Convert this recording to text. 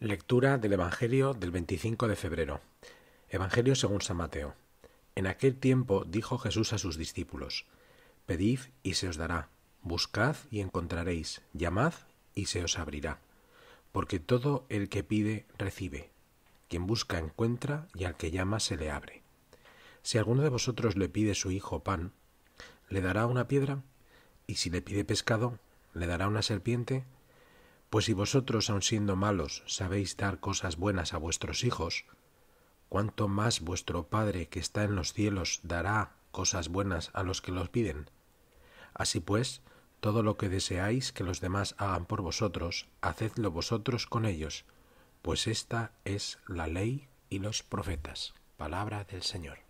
Lectura del Evangelio del 25 de febrero. Evangelio según San Mateo. En aquel tiempo dijo Jesús a sus discípulos, Pedid y se os dará, buscad y encontraréis, llamad y se os abrirá, porque todo el que pide recibe, quien busca encuentra y al que llama se le abre. Si alguno de vosotros le pide su hijo pan, ¿le dará una piedra? Y si le pide pescado, ¿le dará una serpiente? Pues si vosotros, aun siendo malos, sabéis dar cosas buenas a vuestros hijos, ¿cuánto más vuestro Padre que está en los cielos dará cosas buenas a los que los piden? Así pues, todo lo que deseáis que los demás hagan por vosotros, hacedlo vosotros con ellos, pues esta es la ley y los profetas. Palabra del Señor.